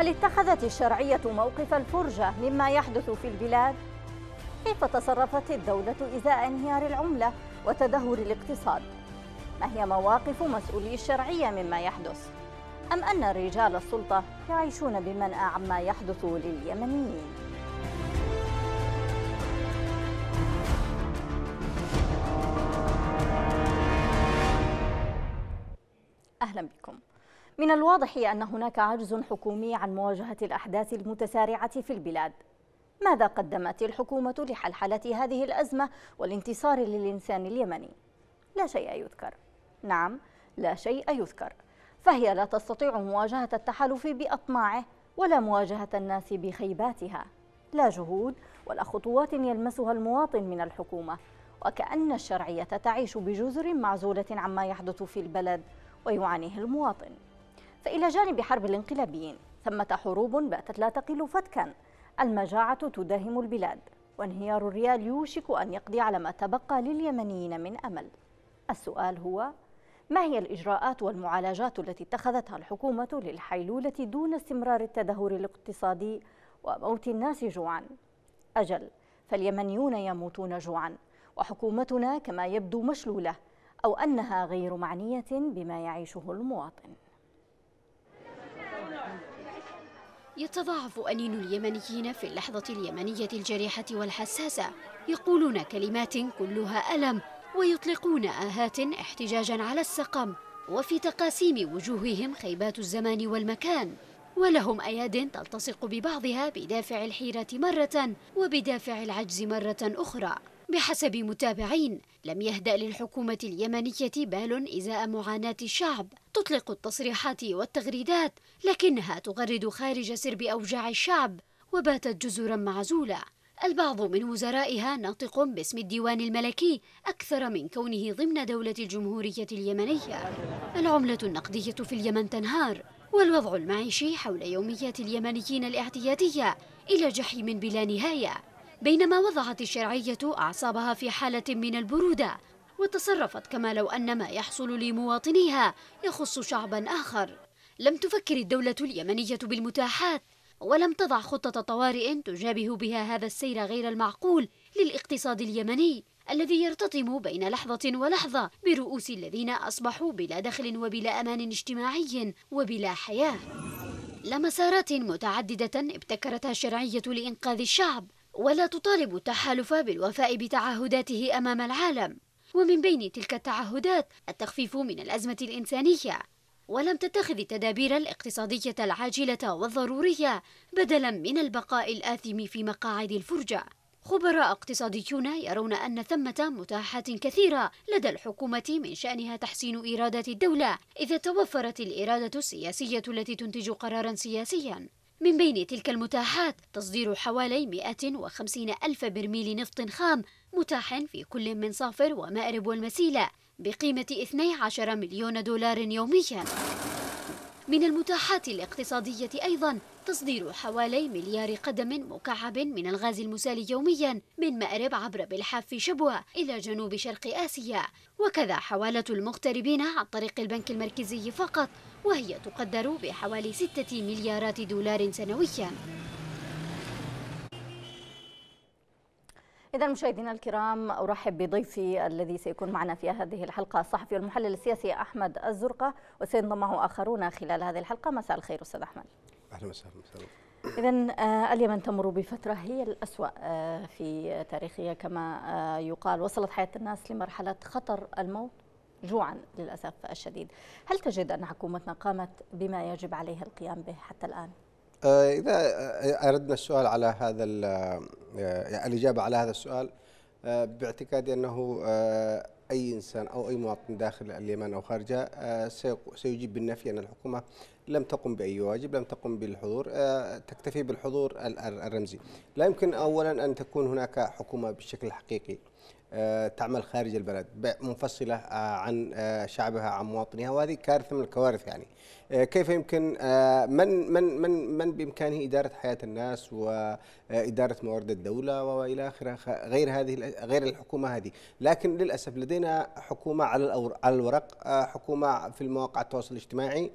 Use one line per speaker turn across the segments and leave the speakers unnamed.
هل اتخذت الشرعية موقف الفرجة مما يحدث في البلاد؟ كيف تصرفت الدولة إزاء انهيار العملة وتدهور الاقتصاد؟ ما هي مواقف مسؤولي الشرعية مما يحدث؟ أم أن رجال السلطة يعيشون بمنأى عما يحدث لليمنيين؟ أهلا بكم من الواضح أن هناك عجز حكومي عن مواجهة الأحداث المتسارعة في البلاد ماذا قدمت الحكومة لحلحلة هذه الأزمة والانتصار للإنسان اليمني؟ لا شيء يذكر نعم لا شيء يذكر فهي لا تستطيع مواجهة التحالف بأطماعه ولا مواجهة الناس بخيباتها لا جهود ولا خطوات يلمسها المواطن من الحكومة وكأن الشرعية تعيش بجزر معزولة عما يحدث في البلد ويعانيه المواطن فإلى جانب حرب الانقلابيين ثمة حروب باتت لا تقل فتكا المجاعة تداهم البلاد وانهيار الريال يوشك أن يقضي على ما تبقى لليمنيين من أمل السؤال هو ما هي الإجراءات والمعالجات التي اتخذتها الحكومة للحيلولة دون استمرار التدهور الاقتصادي وموت الناس جوعا أجل فاليمنيون يموتون جوعا وحكومتنا كما يبدو مشلولة أو أنها غير معنية بما يعيشه المواطن
يتضاعف أنين اليمنيين في اللحظة اليمنية الجريحة والحساسة يقولون كلمات كلها ألم ويطلقون آهات احتجاجا على السقم وفي تقاسيم وجوههم خيبات الزمان والمكان ولهم أياد تلتصق ببعضها بدافع الحيرة مرة وبدافع العجز مرة أخرى بحسب متابعين لم يهدأ للحكومة اليمنية بال إزاء معاناة الشعب تطلق التصريحات والتغريدات لكنها تغرد خارج سرب أوجاع الشعب وباتت جزرا معزولة البعض من وزرائها ناطق باسم الديوان الملكي أكثر من كونه ضمن دولة الجمهورية اليمنية العملة النقدية في اليمن تنهار والوضع المعيشي حول يوميات اليمنيين الاعتيادية إلى جحيم بلا نهاية بينما وضعت الشرعية أعصابها في حالة من البرودة وتصرفت كما لو أن ما يحصل لمواطنيها يخص شعبا آخر لم تفكر الدولة اليمنية بالمتاحات ولم تضع خطة طوارئ تجابه بها هذا السير غير المعقول للاقتصاد اليمني الذي يرتطم بين لحظة ولحظة برؤوس الذين أصبحوا بلا دخل وبلا أمان اجتماعي وبلا حياة لمسارات متعددة ابتكرتها الشرعية لإنقاذ الشعب ولا تطالب التحالف بالوفاء بتعهداته أمام العالم ومن بين تلك التعهدات التخفيف من الأزمة الإنسانية ولم تتخذ التدابير الاقتصادية العاجلة والضرورية بدلا من البقاء الآثم في مقاعد الفرجة خبراء اقتصاديون يرون أن ثمة متاحات كثيرة لدى الحكومة من شأنها تحسين إيرادات الدولة إذا توفرت الإرادة السياسية التي تنتج قرارا سياسيا من بين تلك المتاحات تصدير حوالي 150 ألف برميل نفط خام متاح في كل من صافر ومأرب والمسيلة بقيمة 12 مليون دولار يوميا من المتاحات الاقتصادية أيضا تصدير حوالي مليار قدم مكعب من الغاز المسال يوميا من مأرب عبر بلحاف في شبوة إلى جنوب شرق آسيا وكذا حوالة المغتربين عن طريق البنك المركزي فقط وهي تقدر بحوالي ستة مليارات دولار سنويا إذا مشاهدينا الكرام
أرحب بضيفي الذي سيكون معنا في هذه الحلقة الصحفي والمحلل السياسي أحمد الزرقة وسينضم معه آخرون خلال هذه الحلقة مساء الخير أستاذ أحمد أهلا وسهلا إذا آه، اليمن تمر بفترة هي الأسوأ آه، في تاريخها كما آه، يقال وصلت حياة الناس لمرحلة خطر الموت جوعا للأسف الشديد هل تجد أن حكومتنا قامت بما يجب عليها القيام به حتى الآن؟
آه، إذا أردنا السؤال على هذا آه، يعني الإجابة على هذا السؤال آه، باعتقادي أنه أي إنسان أو أي مواطن داخل اليمن أو خارجها سيجيب بالنفي أن الحكومة لم تقم بأي واجب لم تقم بالحضور تكتفي بالحضور الرمزي لا يمكن أولا أن تكون هناك حكومة بالشكل الحقيقي آه، تعمل خارج البلد منفصلة آه، عن آه، شعبها عن مواطنيها وهذه كارثة من الكوارث يعني كيف يمكن من من من من بامكانه اداره حياه الناس واداره موارد الدوله والى اخره غير هذه غير الحكومه هذه، لكن للاسف لدينا حكومه على على الورق، حكومه في المواقع التواصل الاجتماعي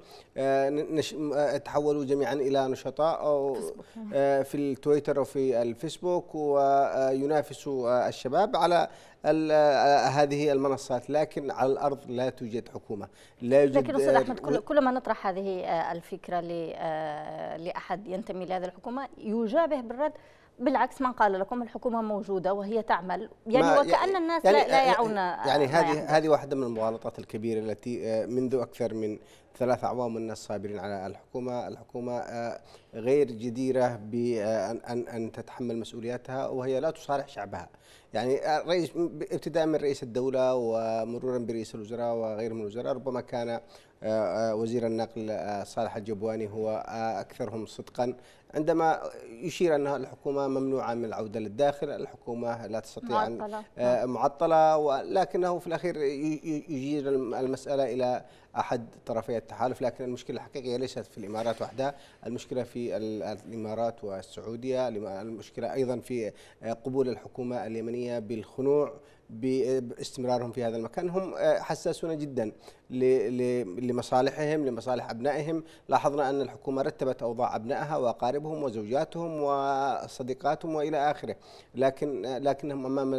تحولوا جميعا الى نشطاء أو نعم. في التويتر وفي الفيسبوك وينافسوا الشباب على آه، هذه المنصات لكن على الارض لا توجد حكومه لا يوجد لكن استاذ
احمد كل كلما نطرح هذه آه، الفكره آه، لاحد ينتمي لهذه الحكومه يجابه بالرد بالعكس من قال لكم الحكومه موجوده وهي تعمل يعني وكأن يعني- الناس يعني لا, يعني يعون يعني هذه
هذه واحده من المغالطات الكبيره التي آه، منذ اكثر من ثلاث اعوام الناس صابرين على الحكومه، الحكومه آه، غير جديره بان آه، ان ان تتحمل مسؤولياتها وهي لا تصالح شعبها. يعني الرئيس ابتداء من رئيس الدوله ومرورا برئيس الوزراء وغيره من الوزراء ربما كان آه، آه، وزير النقل آه، صالح الجبواني هو أكثرهم صدقا عندما يشير أن الحكومة ممنوعة من العودة للداخل الحكومة لا تستطيع معطلة, معطلة ولكنه في الأخير يجير المسألة إلى احد طرفي التحالف لكن المشكله الحقيقيه ليست في الامارات وحدها المشكله في الامارات والسعوديه المشكله ايضا في آه، قبول الحكومه اليمنيه بالخنوع باستمرارهم في هذا المكان هم آه، حساسون جدا لمصالحهم لمصالح أبنائهم لاحظنا أن الحكومة رتبت أوضاع أبنائها وأقاربهم وزوجاتهم وصديقاتهم وإلى آخره لكن آه، لكنهم أمام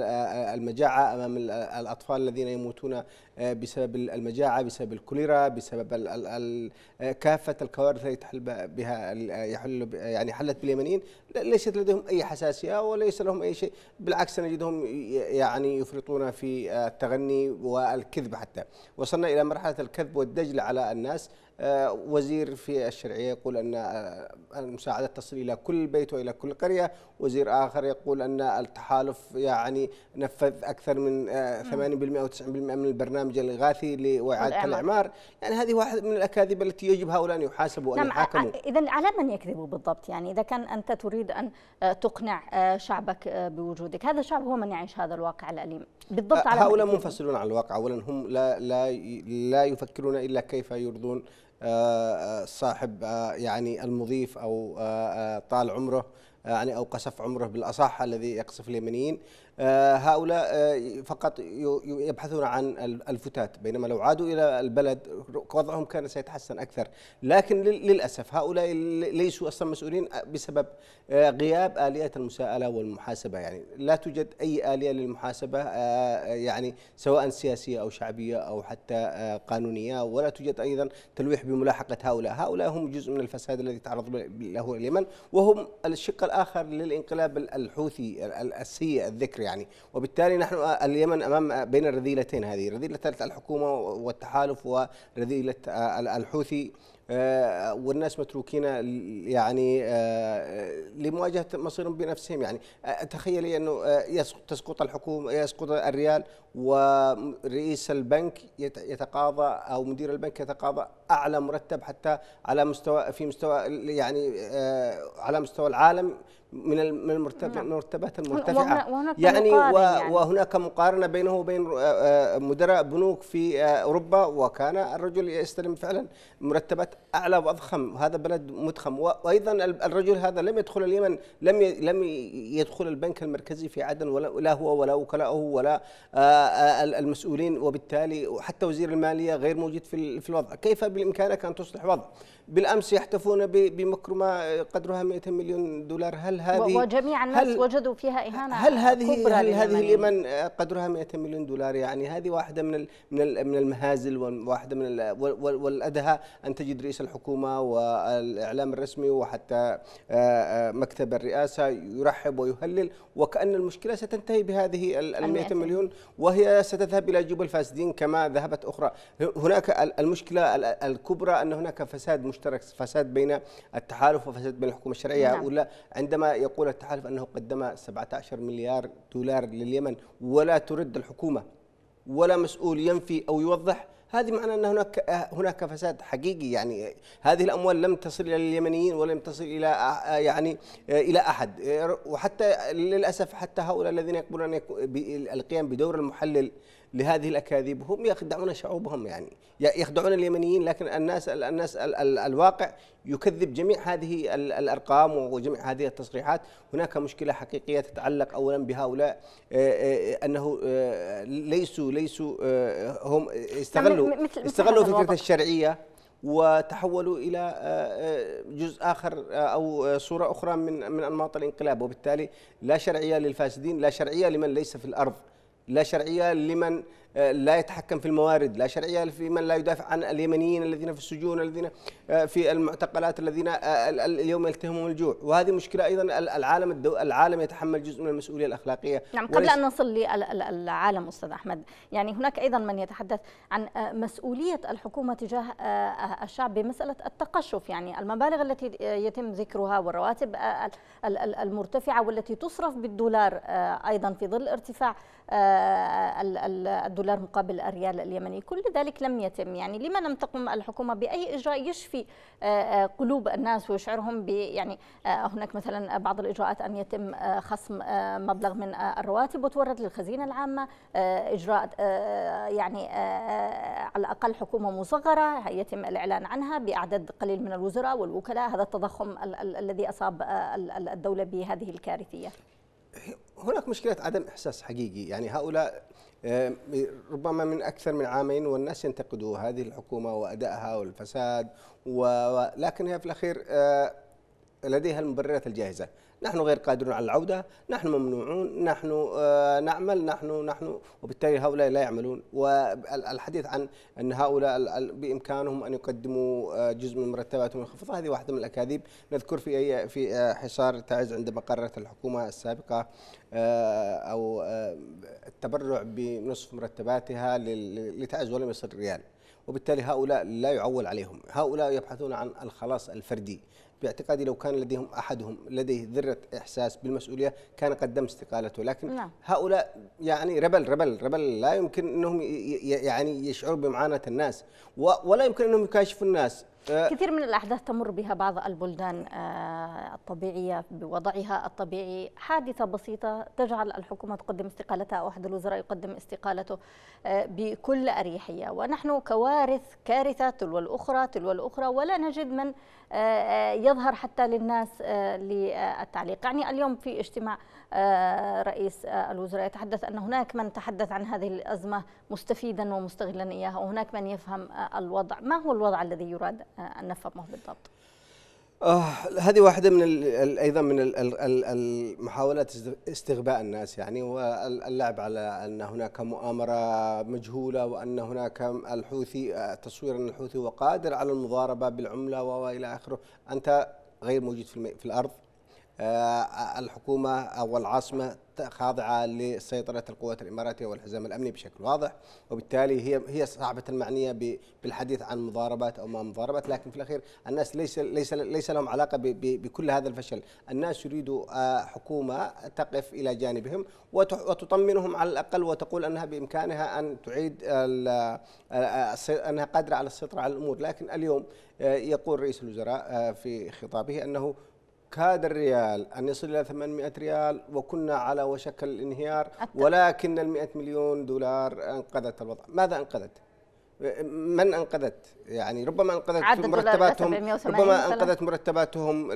المجاعة أمام الأطفال الذين يموتون آه، بسبب المجاعه بسبب الكوليرا بسبب الـ الـ الـ آه، كافه الكوارث التي تحل بها آه، يحل يعني حلت باليمنيين ليست لديهم اي حساسيه وليس لهم اي شيء بالعكس نجدهم يعني يفرطون في التغني والكذب حتى وصلنا الى مرحله الكذب والدجل على الناس آه، وزير في الشرعيه يقول ان آه، المساعدة تصل الى كل بيت والى كل قريه، وزير اخر يقول ان التحالف يعني نفذ اكثر من 80% آه، او 90% من البرنامج الاغاثي لاعاده الاعمار، يعني هذه واحد من الاكاذيب التي يجب هؤلاء ان يحاسبوا أن نعم، يحاكموا.
اذا على من يكذبوا بالضبط؟ يعني اذا كان انت تريد ان تقنع شعبك بوجودك، هذا الشعب هو من يعيش هذا الواقع الاليم،
بالضبط على هؤلاء منفصلون
عن الواقع، اولا هم لا لا لا يفكرون الا كيف يرضون آه، آه، صاحب آه، يعني المضيف او طال عمره يعني او قصف عمره بالاصح الذي يقصف اليمنيين آه، هؤلاء آه، فقط يبحثون عن الفتات بينما لو عادوا إلى البلد وضعهم كان سيتحسن أكثر لكن للأسف هؤلاء ليسوا أصلا مسؤولين آه، بسبب غياب آلية المساءلة والمحاسبة يعني لا توجد أي آلية للمحاسبة يعني سواء سياسية أو شعبية أو حتى قانونية ولا توجد أيضا تلويح بملاحقة هؤلاء هؤلاء هم جزء من الفساد الذي تعرض له اليمن وهم الشق الآخر للانقلاب الحوثي السيء الذكر يعني وبالتالي نحن اليمن امام بين الرذيلتين هذه رذيله الحكومه والتحالف ورذيله الحوثي آه، والناس متروكين يعني آه، لمواجهه مصيرهم بنفسهم يعني تخيلي انه آه، تسقط الحكومه يسقط الريال ورئيس البنك يتقاضى او مدير البنك يتقاضى اعلى مرتب حتى على مستوى في مستوى يعني آه، على مستوى العالم من المرتبات نعم. المرتفعه وهناك يعني, يعني وهناك مقارنه بينه وبين آه، آه، مدراء بنوك في اوروبا وكان الرجل يستلم فعلا مرتبات اعلى واضخم هذا بلد مدخم وايضا الرجل هذا لم يدخل اليمن لم لم يدخل البنك المركزي في عدن ولا هو ولا وكلاؤه ولا المسؤولين وبالتالي وحتى وزير الماليه غير موجود في الوضع، كيف بامكانك ان تصلح وضع بالامس يحتفون بمكرمه قدرها 100 مليون دولار هل هذه وجميع
الناس هل وجدوا فيها اهانه هل هذه كبرى هل هذه اليمن
قدرها 100 مليون دولار يعني هذه واحده من من من المهازل وواحده من والادهى ان تجد رئيس الحكومه والاعلام الرسمي وحتى آه، آه، مكتب الرئاسه يرحب ويهلل وكان المشكله ستنتهي بهذه ال 100 مليون وهي ستذهب الى جيوب الفاسدين كما ذهبت اخرى هناك المشكله الكبرى ان هناك فساد مش مشترك فساد بين التحالف وفساد بين الحكومه الشرعيه نعم. ولا عندما يقول التحالف انه قدم 17 مليار دولار لليمن ولا ترد الحكومه ولا مسؤول ينفي او يوضح هذه معنى ان هناك هناك فساد حقيقي يعني هذه الاموال لم تصل الى اليمنيين ولم تصل الى يعني الى احد وحتى للاسف حتى هؤلاء الذين يقولون القيام بدور المحلل لهذه الاكاذيب هم يخدعون شعوبهم يعني يخدعون اليمنيين لكن الناس الناس ال ال الواقع يكذب جميع هذه الارقام وجميع هذه التصريحات هناك مشكله حقيقيه تتعلق اولا بهؤلاء آه، آه، انه آه، ليسوا ليسوا هم استغلوا استغلوا فكره الشرعيه وتحولوا الى جزء اخر او صوره اخرى من من انماط الانقلاب وبالتالي لا شرعيه للفاسدين لا شرعيه لمن ليس في الارض لا شرعيه لمن آه، لا يتحكم في الموارد لا شرعيه في من لا يدافع عن اليمنيين الذين في السجون الذين آه، في المعتقلات الذين آه، اليوم يلتهمهم الجوع وهذه مشكله ايضا العالم الدو... العالم يتحمل جزء من المسؤوليه الاخلاقيه نعم قبل ان نصل
للعالم استاذ احمد يعني هناك ايضا من يتحدث عن مسؤوليه الحكومه تجاه الشعب بمساله التقشف يعني المبالغ التي يتم ذكرها والرواتب المرتفعه والتي تصرف بالدولار ايضا في ظل ارتفاع آه، الدولار مقابل الريال اليمني كل ذلك لم يتم يعني لما لم تقم الحكومة بأي إجراء يشفي آه، آه، قلوب الناس ويشعرهم ب يعني هناك مثلا بعض الإجراءات أن يتم خصم مبلغ من الرواتب وتورد للخزينة العامة إجراء يعني على الأقل حكومة مصغرة يتم الإعلان عنها بأعداد قليل من الوزراء والوكلاء هذا التضخم الذي أصاب الدولة بهذه الكارثية
هناك مشكلة عدم إحساس حقيقي يعني هؤلاء آه، ربما من أكثر من عامين والناس ينتقدوا هذه الحكومة وأدائها والفساد ولكن هي في الأخير آه، لديها المبررات الجاهزة نحن غير قادرون على العودة نحن ممنوعون نحن آه، نعمل نحن نحن وبالتالي هؤلاء لا يعملون والحديث عن أن هؤلاء بإمكانهم أن يقدموا آه، جزء من مرتباتهم المنخفضة هذه واحدة من الأكاذيب نذكر في أي في آه، حصار تعز عندما قررت الحكومة السابقة أو التبرع بنصف مرتباتها لتعز ولم يصل ريال وبالتالي هؤلاء لا يعول عليهم هؤلاء يبحثون عن الخلاص الفردي باعتقادي لو كان لديهم أحدهم لديه ذرة إحساس بالمسؤولية كان قدم استقالته لكن نعم. هؤلاء يعني ربل ربل ربل لا يمكن أنهم يعني يشعروا بمعاناة الناس ولا يمكن أنهم يكاشفوا الناس كثير
من الأحداث تمر بها بعض البلدان آه، الطبيعية بوضعها الطبيعي حادثة بسيطة تجعل الحكومة تقدم استقالتها أو أحد الوزراء يقدم استقالته آه، بكل أريحية ونحن كوارث كارثة تلو الأخرى تلو الأخرى ولا نجد من آه، آه، يظهر حتى للناس آه، للتعليق يعني اليوم في اجتماع رئيس الوزراء يتحدث أن هناك من تحدث عن هذه الأزمة مستفيدا ومستغلا إياها وهناك من يفهم الوضع ما هو الوضع الذي يراد أن نفهمه بالضبط
آه هذه واحدة من أيضا من المحاولات استغباء الناس يعني واللعب على أن هناك مؤامرة مجهولة وأن هناك الحوثي آه، تصوير أن الحوثي قادر على المضاربة بالعملة وإلى آخره أنت غير موجود في, في الأرض آه، الحكومة أو العاصمة خاضعة لسيطرة القوات الإماراتية والحزام الأمني بشكل واضح وبالتالي هي هي صعبة المعنية بالحديث عن مضاربات أو ما مضاربات لكن في الأخير الناس ليس ليس ليس لهم علاقة بكل هذا الفشل الناس يريدوا آه، حكومة تقف إلى جانبهم وتطمنهم على الأقل وتقول أنها بإمكانها أن تعيد آه، أنها قادرة على السيطرة على الأمور لكن اليوم يقول رئيس الوزراء في خطابه أنه كاد الريال أن يصل إلى 800 ريال وكنا على وشك الانهيار أكثر. ولكن ال 100 مليون دولار أنقذت الوضع ماذا أنقذت؟ من أنقذت؟ يعني ربما انقذت مرتباتهم ربما انقذت مرتباتهم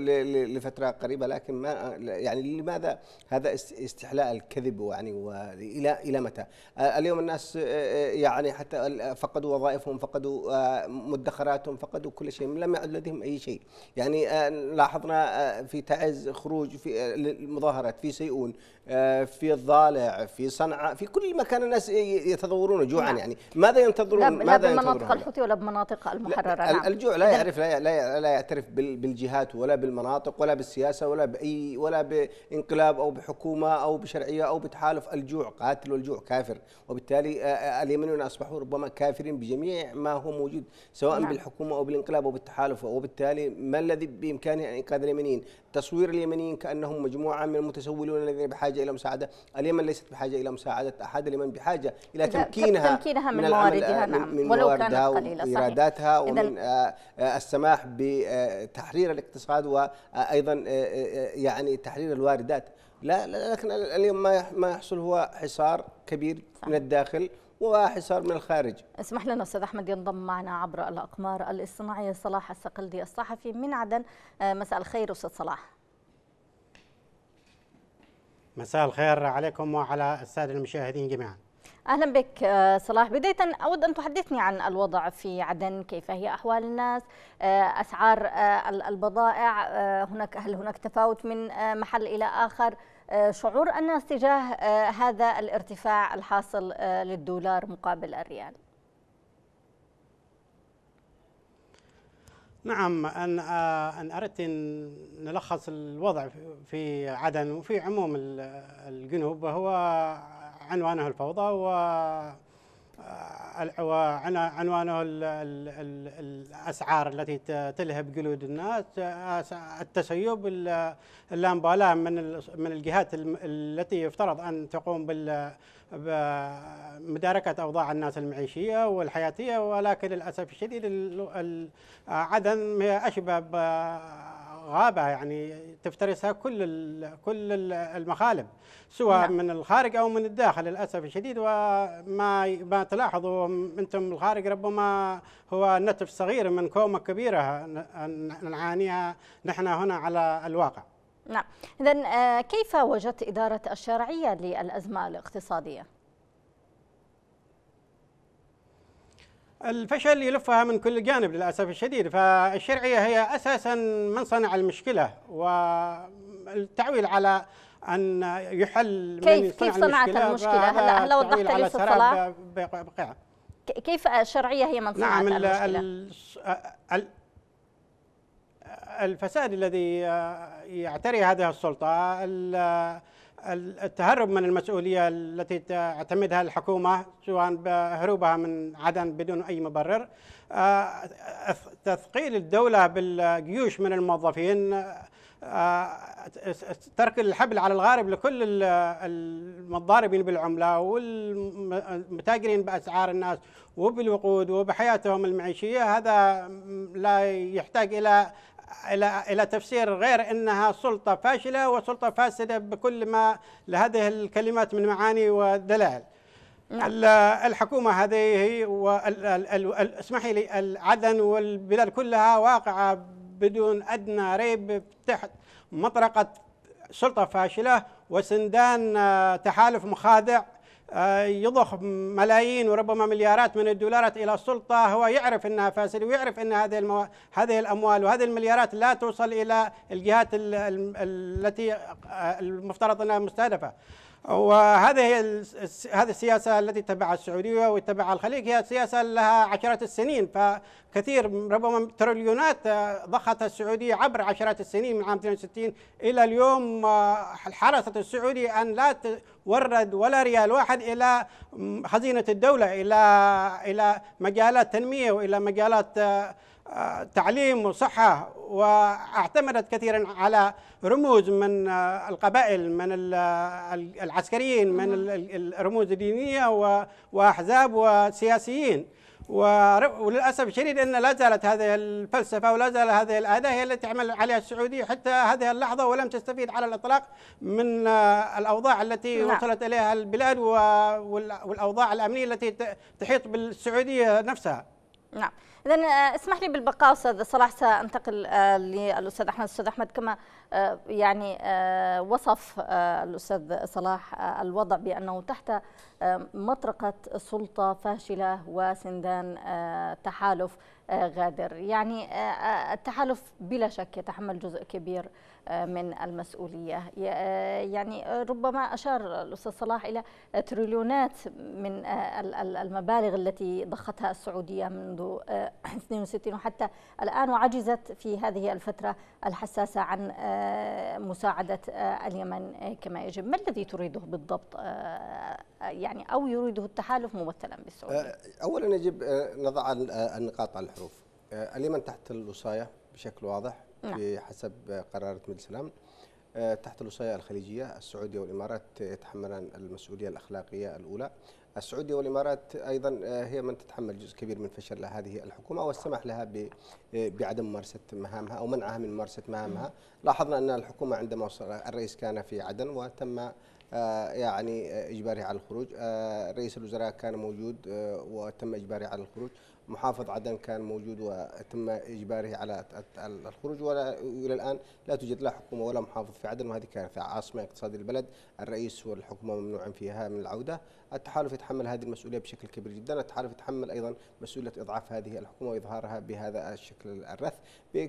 لفتره قريبه لكن ما يعني لماذا هذا استحلاء الكذب يعني والى الى متى؟ اليوم الناس يعني حتى فقدوا وظائفهم، فقدوا مدخراتهم، فقدوا كل شيء، لم يعد لديهم اي شيء، يعني لاحظنا في تعز خروج في المظاهرات في سيئون في الضالع في صنعاء في كل مكان الناس يتضورون جوعا نعم. يعني ماذا ينتظرون؟ لا, ماذا لا بالمناطق الحوثي
ولا بمناطق المنطقه المحرره لا نعم. الجوع
لا يعرف لا لا يعترف بالجهات ولا بالمناطق ولا بالسياسه ولا باي ولا بانقلاب او بحكومه او بشرعيه او بتحالف الجوع قاتل والجوع كافر وبالتالي آه، آه، اليمنيون اصبحوا ربما كافرين بجميع ما هو موجود سواء نعم. بالحكومه او بالانقلاب او بالتحالف وبالتالي ما الذي بامكانه انقاذ اليمنيين تصوير اليمنيين كانهم مجموعه من المتسولون الذين بحاجه الى مساعده اليمن ليست بحاجه الى مساعده احد اليمن بحاجه الى تمكينها, تمكينها من, من مواردها نعم من ولو كانت قليله صحيح ذاتها ومن آه، آه، السماح بتحرير الاقتصاد وايضا آه، يعني تحرير الواردات لا لكن اليوم ما ما يحصل هو حصار كبير صح. من الداخل وحصار من الخارج
اسمح لنا استاذ احمد ينضم معنا عبر الاقمار الاصطناعيه صلاح الصقلدي الصحفي من عدن مساء الخير استاذ صلاح
مساء الخير عليكم وعلى الساده المشاهدين جميعا
اهلا بك آه، صلاح بدايه اود ان تحدثني عن الوضع في عدن كيف هي احوال الناس آه، اسعار آه، البضائع هناك هل هناك تفاوت من محل الى اخر شعور الناس تجاه هذا الارتفاع الحاصل للدولار مقابل الريال
نعم ان ان اردت ان نلخص الوضع في عدن وفي عموم الجنوب وهو عنوانه الفوضى و آه، وعنوانه الاسعار التي تلهب جلود الناس التسيب اللامبالاه من من الجهات التي يفترض ان تقوم بال مداركة أوضاع الناس المعيشية والحياتية ولكن للأسف الشديد عدن هي أشبه غابه يعني تفترسها كل كل المخالب سواء نعم. من الخارج او من الداخل للاسف الشديد وما ما تلاحظوا انتم الخارج ربما هو نتف صغير من كومه كبيره نعانيها نحن هنا على الواقع.
نعم، اذا آه، كيف وجدت اداره الشرعيه للازمه الاقتصاديه؟
الفشل يلفها من كل جانب للأسف الشديد فالشرعية هي أساسا من صنع المشكلة والتعويل على أن يحل من كيف كيف صنعت المشكلة, المشكلة؟ هلا هلا وضحت لي الصلاه
كيف الشرعية هي من صنعت نعم
المشكلة؟ الفساد الذي يعتري هذه السلطة التهرب من المسؤولية التي تعتمدها الحكومة سواء بهروبها من عدن بدون أي مبرر آه، تثقيل الدولة بالجيوش من الموظفين آه، ترك الحبل على الغارب لكل المضاربين بالعملة والمتاجرين بأسعار الناس وبالوقود وبحياتهم المعيشية هذا لا يحتاج إلى الى الى تفسير غير انها سلطه فاشله وسلطه فاسده بكل ما لهذه الكلمات من معاني ودلائل. نعم. الحكومة هذه اسمحي لي العدن والبلاد كلها واقعة بدون أدنى ريب تحت مطرقة سلطة فاشلة وسندان آه، تحالف مخادع آه، يضخ ملايين وربما مليارات من الدولارات الى السلطه هو يعرف انها فاسده ويعرف ان هذه المو... هذه الاموال وهذه المليارات لا توصل الى الجهات ال... التي آه، المفترض انها مستهدفه وهذه هي هذه السياسه التي تبعها السعوديه وتبعها الخليج هي سياسه لها عشرات السنين فكثير ربما تريليونات آه، ضختها السعوديه عبر عشرات السنين من عام 62 الى اليوم آه، حرصت السعوديه ان لا تورد ولا ريال واحد الى خزينه الدوله الى الى مجالات تنميه والى مجالات آه، تعليم وصحة واعتمدت كثيرا على رموز من آه، القبائل من آه، العسكريين من الرموز الدينية وأحزاب وسياسيين وللاسف الشديد ان لا زالت هذه الفلسفه ولا زال هذه الأداة هي التي تعمل عليها السعوديه حتى هذه اللحظه ولم تستفيد على الاطلاق من آه، الاوضاع التي لا. نعم. وصلت اليها البلاد والاوضاع الامنيه التي تحيط بالسعوديه نفسها.
نعم. اذا آه، اسمح لي بالبقاء استاذ صلاح سانتقل آه، للاستاذ احمد الاستاذ احمد كما آه، يعني وصف الاستاذ صلاح الوضع بانه تحت مطرقه سلطه فاشله وسندان تحالف غادر يعني التحالف بلا شك يتحمل جزء كبير من المسؤولية آه، يعني آه، ربما أشار الأستاذ صلاح إلى تريليونات من آه، المبالغ التي ضختها السعودية منذ 62 وحتى الآن وعجزت في هذه الفترة الحساسة عن مساعدة اليمن كما يجب ما الذي تريده بالضبط يعني أو يريده التحالف ممثلا بالسعودية
أولا يجب نضع النقاط على الحروف اليمن تحت الوصاية بشكل واضح نعم. بحسب قرارات مجلس الامن آه، تحت الوصاية الخليجية السعودية والإمارات يتحملان المسؤولية الأخلاقية الأولى السعودية والإمارات أيضا آه، هي من تتحمل جزء كبير من فشل هذه الحكومة والسمح لها آه، بعدم ممارسة مهامها أو منعها من ممارسة مهامها لاحظنا أن الحكومة عندما وصل الرئيس كان في عدن وتم يعني إجباره على الخروج رئيس الوزراء كان موجود وتم إجباره على الخروج محافظ عدن كان موجود وتم اجباره على الخروج ولا الى الان لا توجد لا حكومه ولا محافظ في عدن وهذه كارثه عاصمه اقتصاد البلد الرئيس والحكومه ممنوع فيها من العوده التحالف يتحمل هذه المسؤوليه بشكل كبير جدا، التحالف يتحمل ايضا مسؤوليه اضعاف هذه الحكومه واظهارها بهذا الشكل الرث،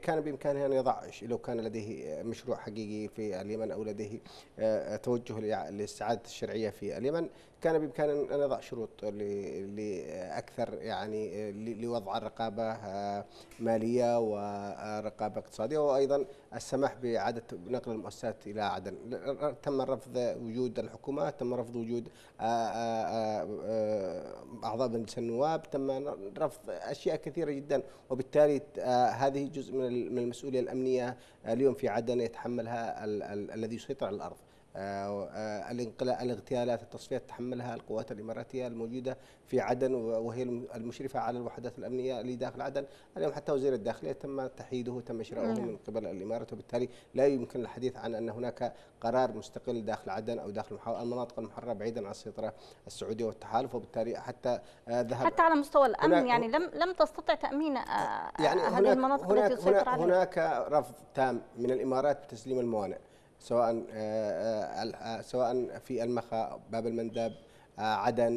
كان بامكانه ان يضع لو كان لديه مشروع حقيقي في اليمن او لديه آه، توجه للسعاده الشرعيه في اليمن، كان بامكانه ان يضع شروط لاكثر يعني آه، لوضع رقابه آه، ماليه ورقابه اقتصاديه وايضا السماح باعاده نقل المؤسسات الى عدن تم رفض وجود الحكومه تم رفض وجود آه، آه، آه، اعضاء مجلس النواب تم رفض اشياء كثيره جدا وبالتالي هذه جزء من المسؤوليه الامنيه اليوم في عدن يتحملها الذي يسيطر على الارض آه، آه، الاغتيالات التصفيات تحملها القوات الإماراتية الموجودة في عدن وهي المشرفة على الوحدات الأمنية اللي داخل عدن اليوم حتى وزير الداخلية تم تحييده تم شراؤه نعم. من قبل الإمارات وبالتالي لا يمكن الحديث عن أن هناك قرار مستقل داخل عدن أو داخل المناطق المحررة بعيدا عن السيطرة السعودية والتحالف وبالتالي حتى آه، ذهب حتى على
مستوى الأمن يعني لم لم تستطع تأمين يعني هذه المناطق التي تسيطر عليها
هناك رفض تام من الإمارات تسليم الموانئ سواء آه، آه، آه، سواء في المخا باب المندب عدن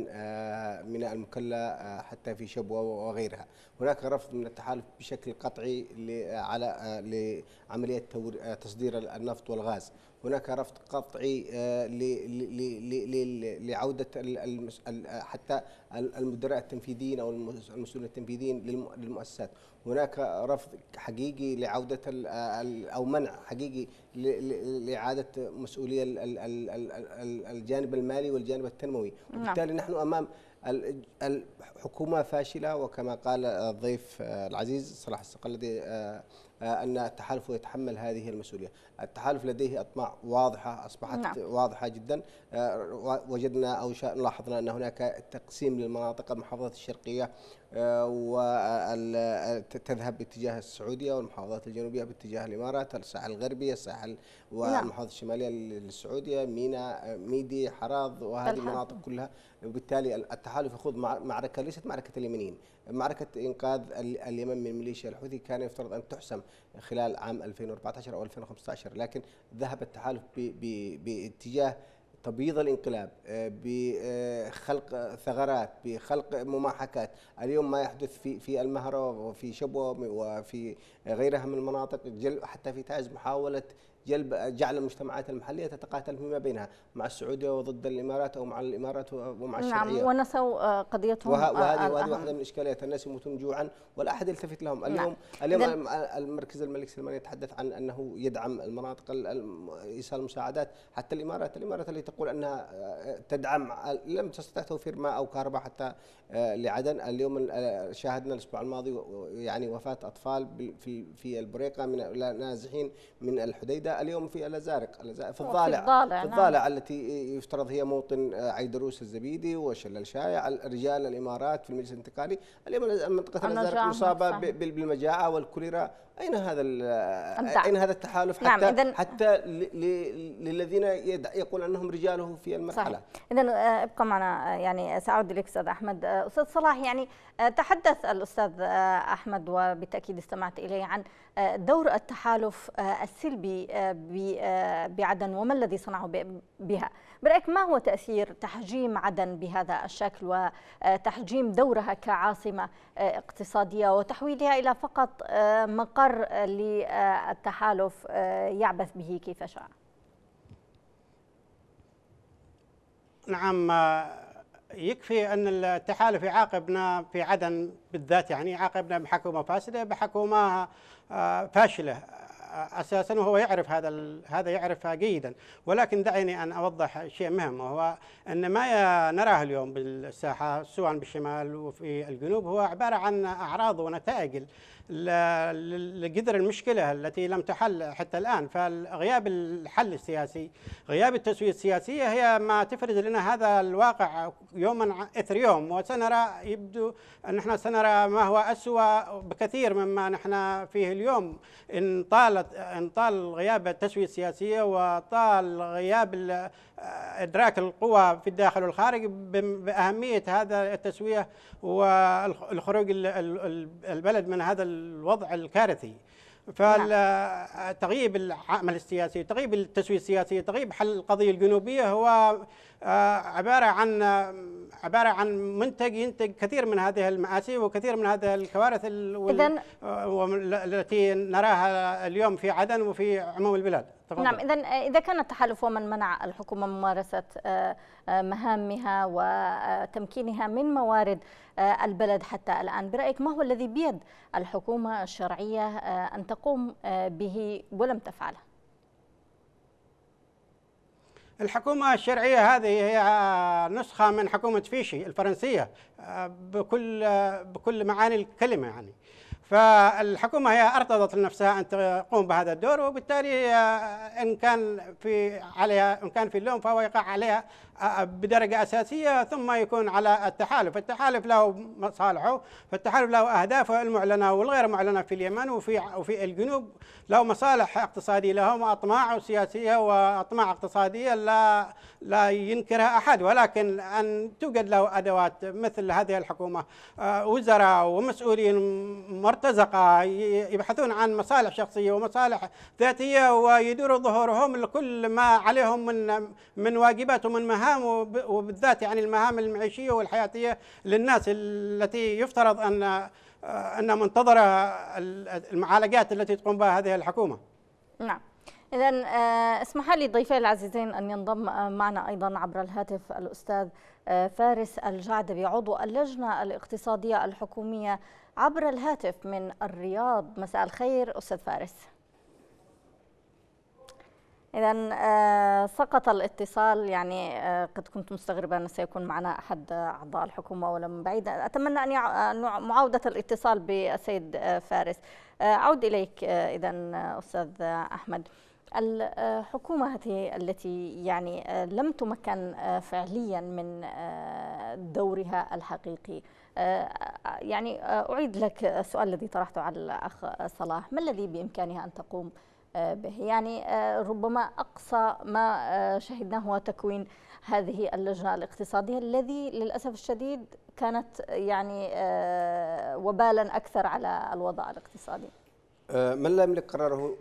ميناء المكلا حتى في شبوه وغيرها هناك رفض من التحالف بشكل قطعي على لعمليه تصدير النفط والغاز هناك رفض قطعي لعوده حتى المدراء التنفيذيين او المسؤولين التنفيذيين للمؤسسات هناك رفض حقيقي لعوده او منع حقيقي لاعاده مسؤوليه الجانب المالي والجانب التنموي نعم. وبالتالي نحن امام الحكومه فاشله وكما قال الضيف آه، العزيز صلاح الذي آه، آه، ان التحالف يتحمل هذه المسؤوليه، التحالف لديه اطماع واضحه اصبحت نعم. واضحه جدا آه، وجدنا او لاحظنا ان هناك تقسيم للمناطق المحافظات الشرقيه آه، وتذهب باتجاه السعوديه والمحافظات الجنوبيه باتجاه الامارات، الساحل الغربي، الساحل نعم. والمحافظات الشماليه للسعوديه، ميناء ميدي، حراض وهذه المناطق كلها، وبالتالي التحالف يخوض معركه ليست معركه اليمنيين، معركة إنقاذ اليمن من ميليشيا الحوثي كان يفترض أن تحسم خلال عام 2014 أو 2015 لكن ذهب التحالف باتجاه تبييض الانقلاب آه، بخلق ثغرات بخلق مماحكات اليوم ما يحدث في في المهرة وفي شبوة وفي غيرها من المناطق حتى في تعز محاولة جلب جعل المجتمعات المحليه تتقاتل فيما بينها مع السعوديه وضد الامارات او مع الامارات ومع نعم، الشرعيه نعم
ونسوا آه، قضيتهم آه، وهذه آه، وهذه واحده من
الاشكاليات الناس يموتون جوعا ولا احد يلتفت لهم اليوم نعم. اليوم المركز الملك سلمان يتحدث عن انه يدعم المناطق ايصال المساعدات حتى الامارات الامارات التي تقول انها تدعم لم تستطع توفير ماء او كهرباء حتى لعدن اليوم شاهدنا الاسبوع الماضي يعني وفاه اطفال في في البريقه من نازحين من الحديده اليوم في الازارق في الضالع في الضالع, في نعم. الضالع نعم. التي يفترض هي موطن آه، عيدروس الزبيدي وشلال شايع رجال الامارات في المجلس الانتقالي اليوم منطقه الازارق مصابه بالمجاعه والكوليرا اين هذا آه، اين هذا التحالف نعم حتى نعم حتى للذين يقول انهم رجاله في المرحله
اذا آه، ابقى معنا يعني ساعود لك استاذ احمد استاذ صلاح يعني تحدث الاستاذ احمد وبالتاكيد استمعت اليه عن دور التحالف آه، السلبي آه، آه، بعدن وما الذي صنعه بها برأيك ما هو تأثير تحجيم عدن بهذا الشكل وتحجيم دورها كعاصمة اقتصادية وتحويلها إلى فقط مقر للتحالف يعبث به كيف شاء
نعم يكفي أن التحالف يعاقبنا في عدن بالذات يعني يعاقبنا بحكومة فاسدة بحكومة فاشله اساسا وهو يعرف هذا هذا يعرفها جيدا ولكن دعيني ان اوضح شيء مهم وهو ان ما نراه اليوم بالساحه سواء بالشمال وفي الجنوب هو عباره عن اعراض ونتائج لجذر المشكلة التي لم تحل حتى الآن فغياب الحل السياسي غياب التسوية السياسية هي ما تفرز لنا هذا الواقع يوما إثر يوم وسنرى يبدو أن نحن سنرى ما هو أسوأ بكثير مما نحن فيه اليوم إن طالت إن طال غياب التسوية السياسية وطال غياب إدراك القوى في الداخل والخارج بأهمية هذا التسوية والخروج البلد من هذا الوضع الكارثي نعم. فتغييب العمل السياسي تغييب التسوية السياسية تغييب حل القضية الجنوبية هو آه، عبارة عن آه، عباره عن منتج ينتج كثير من هذه المآسي وكثير من هذه الكوارث وال... آه، التي نراها اليوم في عدن وفي عموم البلاد تفضل. نعم اذا
آه، اذا كان التحالف ومن منع الحكومه ممارسه آه، مهامها وتمكينها من موارد البلد حتى الان برايك ما هو الذي بيد الحكومه الشرعيه ان تقوم به ولم تفعله
الحكومة الشرعية هذه هي نسخة من حكومة فيشي الفرنسية بكل بكل معاني الكلمة يعني فالحكومة هي أرتضت لنفسها أن تقوم بهذا الدور وبالتالي آه، إن كان في عليها إن كان في اللوم فهو يقع عليها بدرجة أساسية ثم يكون على التحالف التحالف له مصالحه فالتحالف له أهدافه المعلنة والغير معلنة في اليمن وفي, وفي الجنوب له مصالح اقتصادية لهم أطماع سياسية وأطماع اقتصادية لا, لا ينكرها أحد ولكن أن توجد له أدوات مثل هذه الحكومة وزراء ومسؤولين مرتزقة يبحثون عن مصالح شخصية ومصالح ذاتية ويدور ظهورهم لكل ما عليهم من من واجبات ومن مهام المهام وبالذات يعني المهام المعيشيه والحياتيه للناس التي يفترض ان آه، ان منتظره المعالجات التي تقوم بها هذه الحكومه.
نعم. إذا آه، اسمح لي ضيفي العزيزين أن ينضم آه، معنا أيضا عبر الهاتف الأستاذ فارس الجعدبي عضو اللجنة الاقتصادية الحكومية عبر الهاتف من الرياض مساء الخير أستاذ فارس إذا آه، سقط الاتصال يعني آه، قد كنت مستغربة أن سيكون معنا أحد أعضاء الحكومة ولا من بعيد أتمنى أن آه، معاودة الاتصال بالسيد فارس أعود إليك إذا أستاذ أحمد الحكومة هذه التي يعني لم تمكن فعليا من دورها الحقيقي يعني أعيد لك السؤال الذي طرحته على الأخ صلاح ما الذي بإمكانها أن تقوم به آه، به يعني آه، ربما أقصى ما آه، شهدناه هو تكوين هذه اللجنة الاقتصادية الذي للأسف الشديد كانت يعني وبالا أكثر على الوضع الاقتصادي
من لا يملك قراره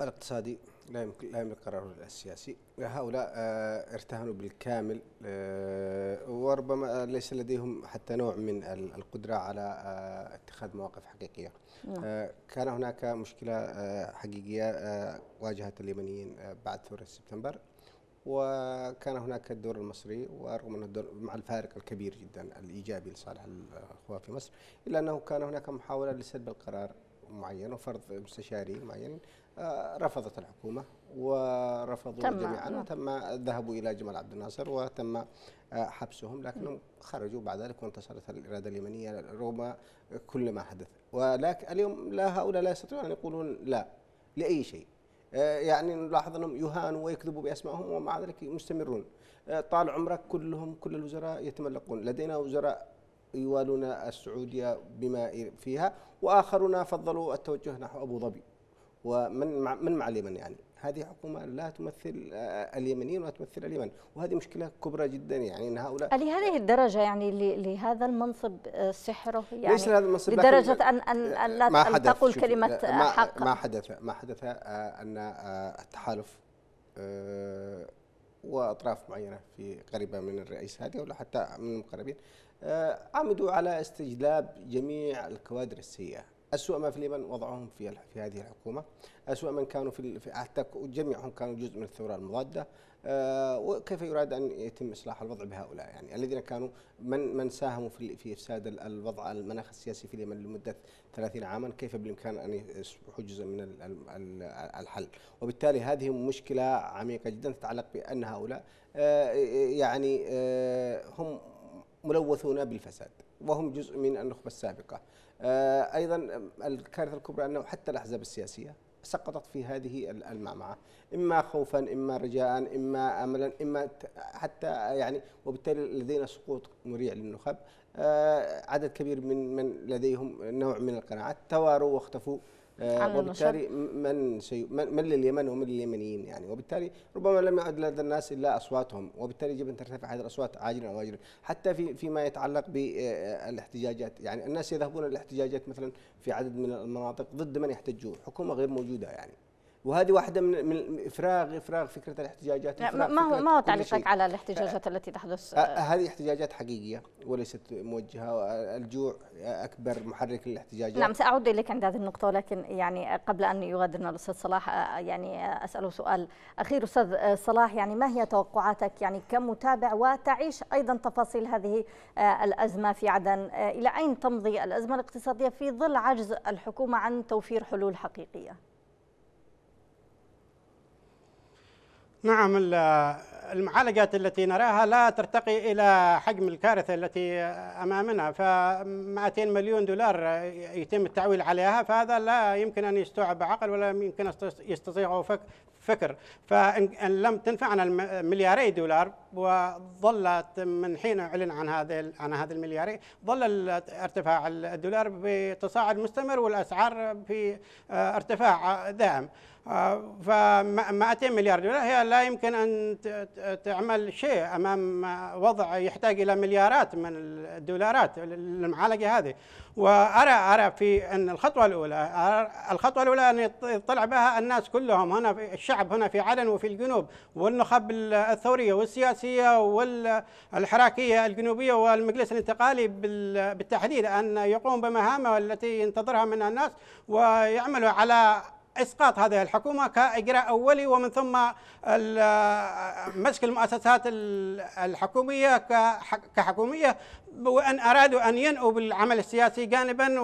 الاقتصادي لا يمكن لا يملك قرار السياسي هؤلاء آه، ارتهنوا بالكامل آه، وربما آه، ليس لديهم حتى نوع من القدرة على اتخاذ مواقف حقيقية نعم. كان هناك مشكلة حقيقية واجهت اليمنيين بعد ثورة سبتمبر وكان هناك الدور المصري ورغم ان الدور مع الفارق الكبير جدا الايجابي لصالح الاخوه في مصر الا انه كان هناك محاوله لسلب القرار معين وفرض مستشاري معين آه، رفضت الحكومه ورفضوا تم جميعا وتم ذهبوا الى جمال عبد الناصر وتم آه، حبسهم لكنهم خرجوا بعد ذلك وانتصرت الاراده اليمنيه رغم كل ما حدث ولكن اليوم لا هؤلاء لا يستطيعون ان يقولون لا لاي شيء آه، يعني نلاحظ انهم يهانوا ويكذبوا باسمائهم ومع ذلك مستمرون طال عمرك كلهم كل الوزراء يتملقون لدينا وزراء يوالون السعودية بما فيها وآخرون فضلوا التوجه نحو أبو ظبي ومن مع من مع اليمن يعني هذه حكومة لا تمثل آه، اليمنيين ولا تمثل اليمن وهذه مشكلة كبرى جدا يعني أن هؤلاء
لهذه الدرجة يعني لهذا المنصب آه، سحره يعني ليس لهذا المنصب لدرجة أن أن لا تقول كلمة ما حق ما
حدث ما حدث آه، أن التحالف واطراف معينه في قريبه من الرئيس هادي ولا حتى من المقربين آه، عمدوا على استجلاب جميع الكوادر السيئه أسوأ ما في اليمن وضعهم في في هذه الحكومة أسوأ من كانوا في حتى جميعهم كانوا جزء من الثورة المضادة آه، وكيف يراد ان يتم اصلاح الوضع بهؤلاء يعني الذين كانوا من من ساهموا في في افساد الوضع المناخ السياسي في اليمن لمده 30 عاما كيف بالامكان ان يصبحوا جزء من الحل وبالتالي هذه مشكله عميقه جدا تتعلق بان هؤلاء آه، يعني آه، هم ملوثون بالفساد وهم جزء من النخبه السابقه ايضا الكارثه الكبرى انه حتى الاحزاب السياسيه سقطت في هذه المعمعة إما خوفا إما رجاء إما أملا إما حتى يعني وبالتالي لدينا سقوط مريع للنخب آه، عدد كبير من من لديهم نوع من القناعات تواروا واختفوا آه، وبالتالي من, سي... من من لليمن ومن لليمنيين يعني وبالتالي ربما لم يعد لدى الناس الا اصواتهم وبالتالي يجب ان ترتفع هذه الاصوات عاجلا او اجلا حتى في فيما يتعلق بالاحتجاجات آه، آه، يعني الناس يذهبون للاحتجاجات مثلا في عدد من المناطق ضد من يحتجون حكومه غير موجوده يعني وهذه واحده من من افراغ افراغ فكره الاحتجاجات ما هو ما هو تعليقك على
الاحتجاجات التي تحدث هذه
احتجاجات حقيقيه وليست موجهه الجوع اكبر محرك للاحتجاجات نعم
ساعود اليك عند هذه النقطه ولكن يعني قبل ان يغادرنا الاستاذ صلاح يعني اساله سؤال اخير استاذ صلاح يعني ما هي توقعاتك يعني كمتابع وتعيش ايضا تفاصيل هذه الازمه في عدن الى اين تمضي الازمه الاقتصاديه في ظل عجز الحكومه عن توفير حلول حقيقيه
نعم المعالجات التي نراها لا ترتقي إلى حجم الكارثة التي أمامنا ف 200 مليون دولار يتم التعويل عليها فهذا لا يمكن أن يستوعب عقل ولا يمكن يستطيع فكر فإن لم تنفعنا ملياري دولار وظلت من حين أعلن عن هذه عن هذا الملياري ظل ارتفاع الدولار بتصاعد مستمر والأسعار في ارتفاع دائم ف 200 مليار دولار هي لا يمكن ان تعمل شيء امام وضع يحتاج الى مليارات من الدولارات للمعالجه هذه وارى ارى في ان الخطوه الاولى الخطوه الاولى ان يطلع بها الناس كلهم هنا في الشعب هنا في عدن وفي الجنوب والنخب الثوريه والسياسيه والحراكيه الجنوبيه والمجلس الانتقالي بالتحديد ان يقوم بمهامه التي ينتظرها من الناس ويعملوا على اسقاط هذه الحكومه كاجراء اولي ومن ثم آه، مسك المؤسسات الحكوميه كحكوميه وان ارادوا ان ينأوا بالعمل السياسي جانبا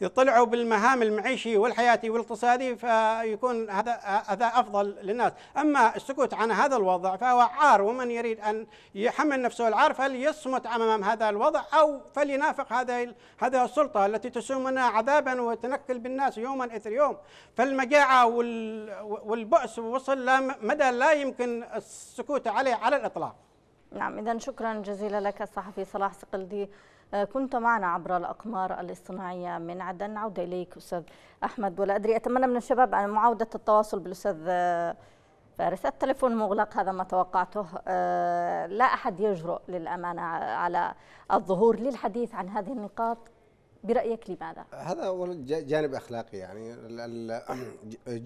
ويطلعوا بالمهام المعيشي والحياتي والاقتصادي فيكون هذا هذا افضل للناس، اما السكوت عن هذا الوضع فهو عار ومن يريد ان يحمل نفسه العار فليصمت امام هذا الوضع او فلينافق هذه هذه السلطه التي تسومنا عذابا وتنكل بالناس يوما اثر يوم، فالمجاعه والبؤس وصل مدى لا يمكن السكوت عليه على الاطلاق.
نعم إذا شكرا جزيلا لك الصحفي صلاح سقلدي آه، كنت معنا عبر الأقمار الاصطناعية من عدن نعود إليك أستاذ أحمد ولا أدري أتمنى من الشباب أن معاودة التواصل بالأستاذ آه، فارس التليفون مغلق هذا ما توقعته آه، لا أحد يجرؤ للأمانة على الظهور للحديث عن هذه النقاط برأيك لماذا؟
هذا أولا جانب أخلاقي يعني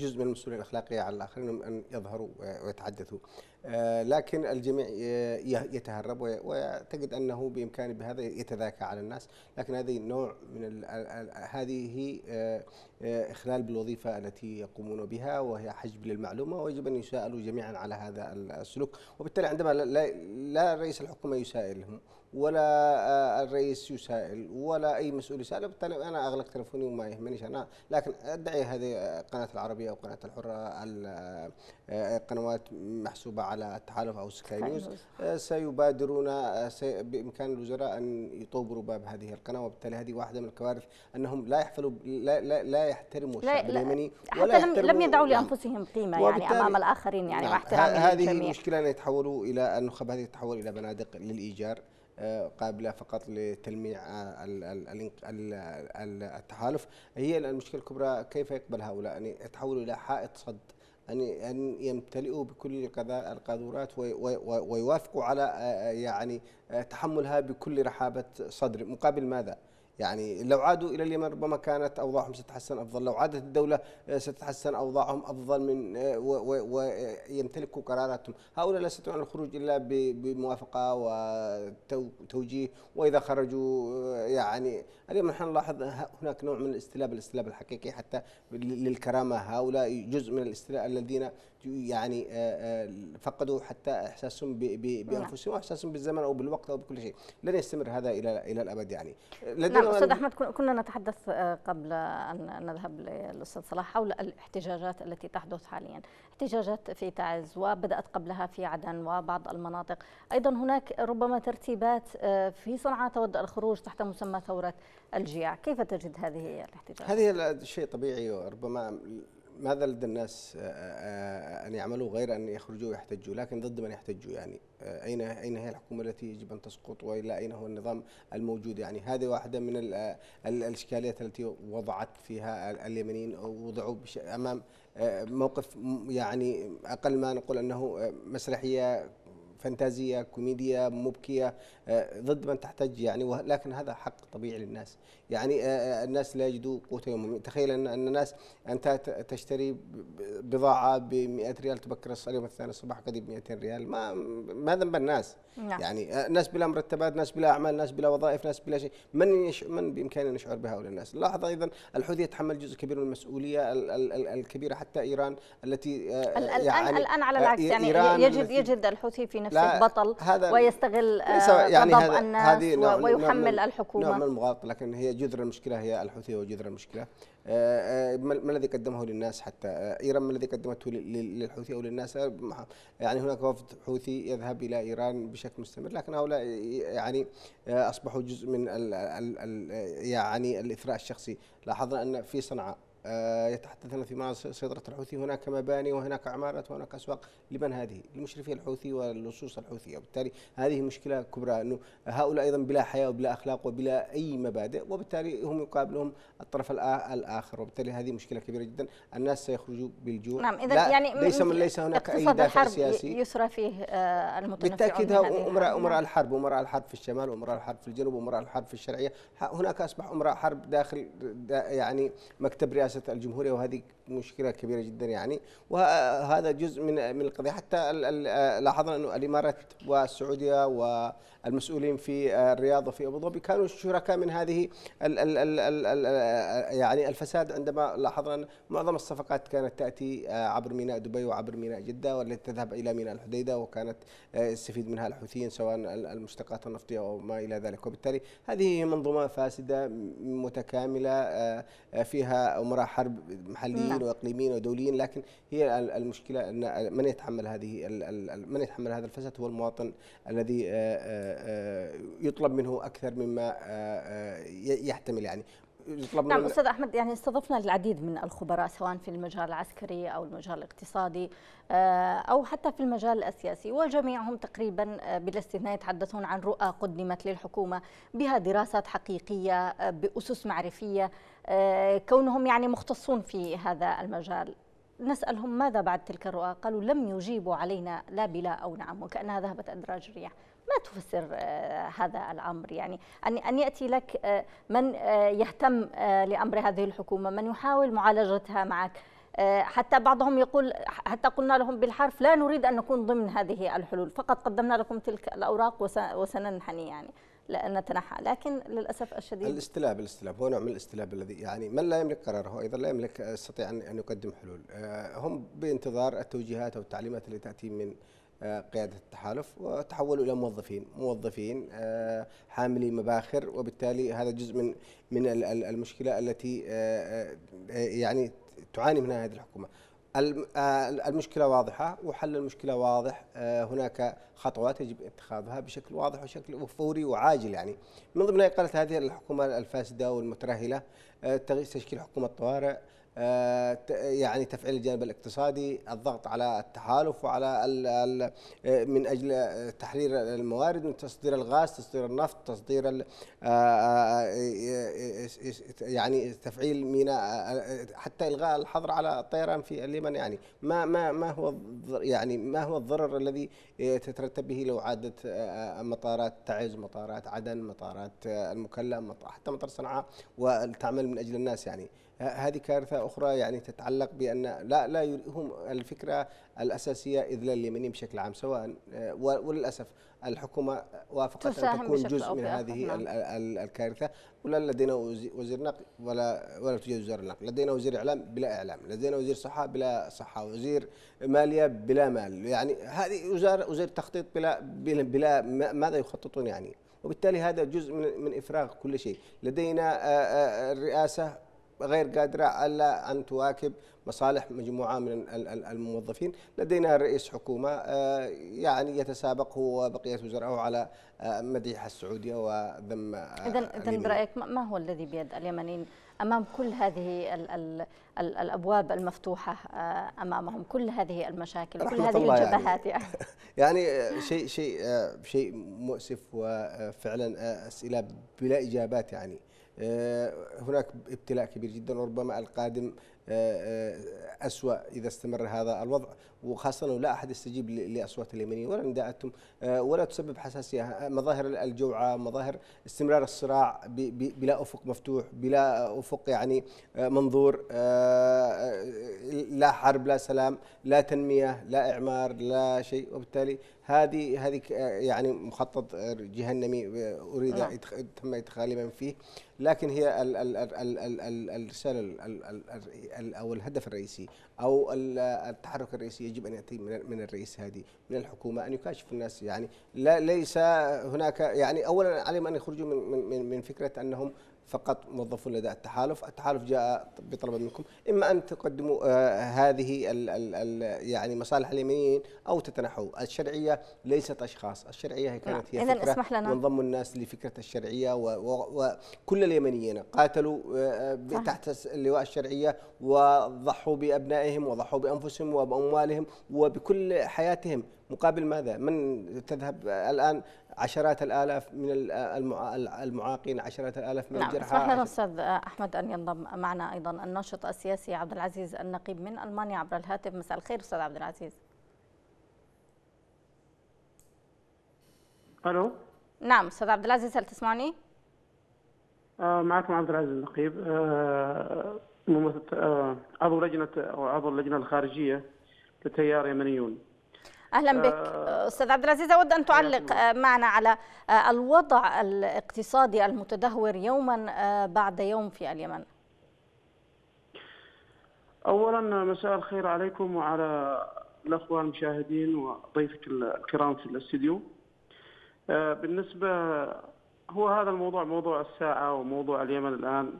جزء من المسؤولية الأخلاقية على الآخرين أن يظهروا ويتحدثوا آه، لكن الجميع يتهرب ويعتقد أنه بإمكانه بهذا يتذاكى على الناس لكن هذه نوع من هذه آه، آه، إخلال بالوظيفة التي يقومون بها وهي حجب للمعلومة ويجب أن يسألوا جميعا على هذا السلوك وبالتالي عندما لا رئيس الحكومة يسائلهم ولا آه، الرئيس يسائل ولا اي مسؤول يسائل بالتالي انا اغلق تلفوني وما يهمنيش انا لكن ادعي هذه القناه العربيه وقناه الحره آه، قنوات محسوبه على التحالف او سكاي نيوز آه، سيبادرون بامكان الوزراء ان يطوبروا باب هذه القناه وبالتالي هذه واحده من الكوارث انهم لا يحفلوا لا لا, لا يحترموا الشعب اليمني ولا حتى لم يدعوا
لانفسهم قيمه يعني امام الاخرين يعني مع نعم، احترامهم هذه المشكله
ان يتحولوا الى النخب هذه تتحول الى بنادق للايجار قابله فقط لتلميع التحالف هي المشكله الكبرى كيف يقبل هؤلاء ان يعني يتحولوا الى حائط صد ان يعني ان يمتلئوا بكل القاذورات ويوافقوا على آه، يعني آه، تحملها بكل رحابه صدر مقابل ماذا؟ يعني لو عادوا إلى اليمن ربما كانت أوضاعهم ستتحسن أفضل لو عادت الدولة آه، ستتحسن أوضاعهم أفضل من آه، ويمتلكوا آه، قراراتهم هؤلاء لا يستطيعون الخروج إلا بموافقة وتوجيه وإذا خرجوا يعني اليوم نحن نلاحظ هناك نوع من الاستلاب الاستلاب الحقيقي حتى للكرامة هؤلاء جزء من الاستلاب الذين يعني آه، آه، فقدوا حتى احساسهم نعم. بانفسهم واحساسهم بالزمن او بالوقت او بكل شيء، لن يستمر هذا الى الى الابد يعني. نعم استاذ احمد
كنا نتحدث آه، قبل ان نذهب للاستاذ صلاح حول الاحتجاجات التي تحدث حاليا، احتجاجات في تعز وبدات قبلها في عدن وبعض المناطق، ايضا هناك ربما ترتيبات في صنعاء تود الخروج تحت مسمى ثوره الجياع، كيف تجد هذه الاحتجاجات؟ هذه
شيء طبيعي وربما ماذا لدى الناس آه، آه، آه، ان يعملوا غير ان يخرجوا ويحتجوا لكن ضد من يحتجوا يعني اين اين هي الحكومه التي يجب ان تسقط والى اين هو النظام الموجود يعني هذه واحده من الاشكاليات التي وضعت فيها اليمنيين وضعوا امام موقف يعني اقل ما نقول انه مسرحيه فانتازيه كوميديا مبكيه آه، ضد من تحتج يعني ولكن هذا حق طبيعي للناس يعني آه، آه، الناس لا يجدوا قوت يومهم تخيل ان الناس انت تشتري بضاعه ب 100 ريال تبكر اليوم الثاني الصباح قد إيه ب 200 ريال ما ما ذنب الناس نعم. يعني ناس بلا مرتبات ناس بلا اعمال ناس بلا وظائف ناس بلا شيء من يش... من بامكاننا نشعر بهؤلاء الناس لاحظ ايضا الحوثي يتحمل جزء كبير من المسؤوليه ال ال الكبيره حتى ايران التي يعني الان على العكس يعني يجد يجد
الحوثي في نفسه بطل هذا ويستغل آه، يعني غضب الناس ويحمل نوع الحكومه نعم
المغالطه لكن هي جذر المشكله هي الحوثي وجذر المشكله آه، آه، ما الذي قدمه للناس حتى ايران ما الذي قدمته للحوثي او للناس يعني هناك وفد حوثي يذهب الى ايران بشكل مستمر لكن هؤلاء يعني اصبحوا جزء من الـ الـ الـ يعني الاثراء الشخصي لاحظنا ان في صنعاء آه، يتحدثون فيما سيطرة الحوثي هناك مباني وهناك عمارات وهناك أسواق لمن هذه؟ لمشرفي الحوثي واللصوص الحوثية وبالتالي هذه مشكلة كبرى أنه هؤلاء أيضا بلا حياة وبلا أخلاق وبلا أي مبادئ وبالتالي هم يقابلهم الطرف الآخر وبالتالي هذه مشكلة كبيرة جدا الناس سيخرجوا بالجوع نعم إذا يعني ليس من ليس هناك أي دافع سياسي
يسرى فيه آه، المتنفعون بالتأكيد أمراء أمراء نعم. الحرب
أمراء الحرب في الشمال وأمراء الحرب في الجنوب وأمراء الحرب في الشرعية هناك أصبح أمراء حرب داخل دا يعني مكتب رئاسة سياسه الجمهوريه وهذه مشكله كبيره جدا يعني وهذا جزء من من القضيه حتى لاحظنا انه الامارات والسعوديه والمسؤولين في الرياض وفي ابو ظبي كانوا شركاء من هذه الـ الـ الـ الـ الـ يعني الفساد عندما لاحظنا ان معظم الصفقات كانت تاتي آه، عبر ميناء دبي وعبر ميناء جده والتي تذهب الى ميناء الحديده وكانت يستفيد آه، منها الحوثيين سواء المشتقات النفطيه او ما الى ذلك وبالتالي هذه منظومه فاسده متكامله آه، فيها وراء حرب محليين نعم. واقليميين ودوليين لكن هي المشكله ان من يتحمل هذه من يتحمل هذا الفساد هو المواطن الذي آه، آه، آه، يطلب منه اكثر مما يحتمل يعني يطلب نعم استاذ
احمد يعني استضفنا العديد من الخبراء سواء في المجال العسكري او المجال الاقتصادي او حتى في المجال السياسي وجميعهم تقريبا بلا استثناء يتحدثون عن رؤى قدمت للحكومه بها دراسات حقيقيه باسس معرفيه آه، كونهم يعني مختصون في هذا المجال نسألهم ماذا بعد تلك الرؤى قالوا لم يجيبوا علينا لا بلا أو نعم وكأنها ذهبت أدراج الرياح ما تفسر آه، هذا الأمر يعني أن أن يأتي لك آه، من يهتم لأمر هذه الحكومة من يحاول معالجتها معك حتى بعضهم يقول حتى قلنا لهم بالحرف لا نريد أن نكون ضمن هذه الحلول فقط قدمنا لكم تلك الأوراق وسننحني يعني لأن نتنحى لكن للأسف الشديد
الاستلاب الاستلاب هو نوع من الاستلاب الذي يعني من لا يملك قراره أيضا لا يملك آه، يستطيع أن يقدم حلول آه، هم بانتظار التوجيهات أو التعليمات التي تأتي من آه، قيادة التحالف وتحولوا إلى موظفين موظفين حاملي مباخر وبالتالي هذا جزء من من المشكلة التي يعني تعاني منها هذه الحكومة آه، المشكلة واضحة وحل المشكلة واضح آه، هناك خطوات يجب اتخاذها بشكل واضح وشكل فوري وعاجل يعني من ضمنها إقالة هذه الحكومة الفاسدة والمترهلة آه، تشكيل حكومة طوارئ آه، يعني تفعيل الجانب الاقتصادي الضغط على التحالف وعلى آه، من اجل آه، تحرير الموارد من تصدير الغاز تصدير النفط تصدير يعني تفعيل ميناء حتى الغاء الحظر على الطيران في اليمن يعني ما ما ما هو يعني ما هو الضرر الذي تترتب به لو عادت مطارات تعز مطارات عدن مطارات المكلا حتى مطار صنعاء وتعمل من اجل الناس يعني هذه كارثه اخرى يعني تتعلق بان لا لا هم الفكره الاساسيه اذلال اليمني بشكل عام سواء وللاسف الحكومه وافقت ان تكون جزء من هذه نعم. الكارثه ولا لدينا وزير نقل ولا ولا توجد وزير نقل، لدينا وزير اعلام بلا اعلام، لدينا وزير صحه بلا صحه، وزير ماليه بلا مال، يعني هذه وزاره وزير تخطيط بلا بلا, بلا ماذا يخططون يعني؟ وبالتالي هذا جزء من من افراغ كل شيء، لدينا الرئاسه غير قادرة ألا أن تواكب مصالح مجموعة من الموظفين لدينا رئيس حكومة آه، يعني يتسابق هو وبقية وزرائه على آه، مديح السعودية وذم آه، إذا برأيك ما
هو الذي بيد اليمنيين أمام كل هذه الـ الـ الـ الأبواب المفتوحة أمامهم كل هذه المشاكل كل هذه يعني. الجبهات يعني,
يعني, يعني شيء شيء شيء مؤسف وفعلا أسئلة بلا إجابات يعني آه، هناك ابتلاء كبير جدا وربما القادم آه، آه، أسوأ إذا استمر هذا الوضع وخاصه انه لا احد يستجيب لاصوات اليمنيين ولا نداءاتهم آه، ولا تسبب حساسيه آه، مظاهر الجوعه مظاهر استمرار الصراع بلا افق مفتوح بلا افق يعني آه، منظور لا حرب لا سلام لا تنميه لا اعمار لا شيء وبالتالي هذه هذه يعني مخطط جهنمي اريد نعم. تم ادخالي من فيه لكن هي الرساله او الهدف الرئيسي او التحرك الرئيسي يجب ان ياتي من الرئيس هذه من الحكومه ان يكاشف الناس يعني لا ليس هناك يعني اولا عليهم ان يخرجوا من من من فكره انهم فقط موظفون لدى التحالف، التحالف جاء بطلب منكم اما ان تقدموا آه، هذه ال ال ال يعني مصالح اليمنيين او تتنحوا، الشرعيه ليست اشخاص، الشرعيه هي كانت هي إذن فكره اسمح لنا. وانضموا الناس لفكره الشرعيه وكل اليمنيين قاتلوا آه، آه، تحت لواء الشرعيه وضحوا بابنائهم وضحوا بانفسهم وباموالهم وبكل حياتهم مقابل ماذا؟ من تذهب الان عشرات الآلاف من المعاقين عشرات الآلاف من نعم الجرحى اسمح لنا
أستاذ أحمد أن ينضم معنا أيضا الناشط السياسي عبد العزيز النقيب من ألمانيا عبر الهاتف مساء الخير أستاذ عبد العزيز ألو نعم أستاذ عبد العزيز هل تسمعني؟
آه، معكم عبد العزيز النقيب آه، آه، عضو لجنة أو عضو اللجنة الخارجية لتيار يمنيون
اهلا بك آه، استاذ عبد العزيز اود ان تعلق معنا على آه، الوضع الاقتصادي المتدهور يوما آه، بعد يوم في اليمن
اولا مساء الخير عليكم وعلى الاخوه المشاهدين وضيفك الكرام في الاستديو بالنسبه هو هذا الموضوع موضوع الساعه وموضوع اليمن الان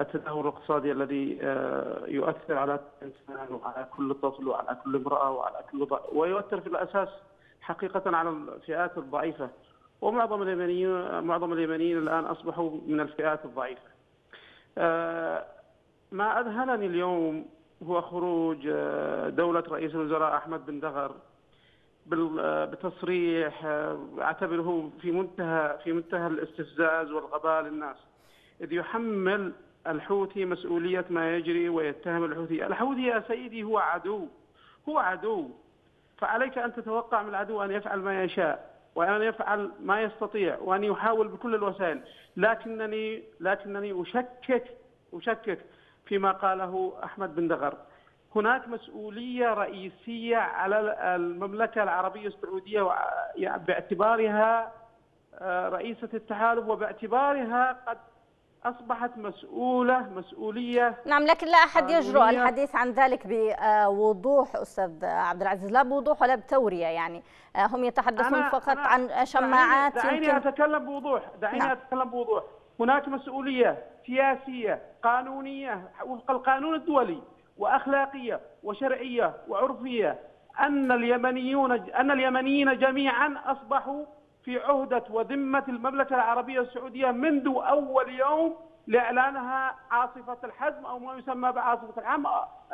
التدهور الاقتصادي الذي آه، يؤثر على الانسان وعلى كل طفل وعلى كل امراه وعلى كل ضع... ويؤثر في الاساس حقيقه على الفئات الضعيفه ومعظم اليمنيين معظم اليمنيين الان اصبحوا من الفئات الضعيفه. آه، ما اذهلني اليوم هو خروج آه، دوله رئيس الوزراء احمد بن دغر بتصريح اعتبره في منتهى في منتهى الاستفزاز والغباء للناس. اذ يحمل الحوثي مسؤولية ما يجري ويتهم الحوثي الحوثي يا سيدي هو عدو هو عدو فعليك أن تتوقع من العدو أن يفعل ما يشاء وأن يفعل ما يستطيع وأن يحاول بكل الوسائل لكنني لكنني أشكك أشكك فيما قاله أحمد بن دغر هناك مسؤولية رئيسية على المملكة العربية السعودية يعني باعتبارها آه، رئيسة التحالف وباعتبارها قد أصبحت مسؤولة مسؤولية نعم
لكن لا أحد يجرؤ الحديث عن ذلك بوضوح أستاذ عبد العزيز لا بوضوح ولا بتورية يعني آه، هم يتحدثون أنا فقط أنا عن شماعات دعيني, دعيني
أتكلم بوضوح دعيني نعم. أتكلم بوضوح هناك مسؤولية سياسية قانونية وفق القانون الدولي وأخلاقية وشرعية وعرفية أن اليمنيون أن اليمنيين جميعا أصبحوا في عهدة وذمة المملكة العربية السعودية منذ أول يوم لإعلانها عاصفة الحزم أو ما يسمى بعاصفة العام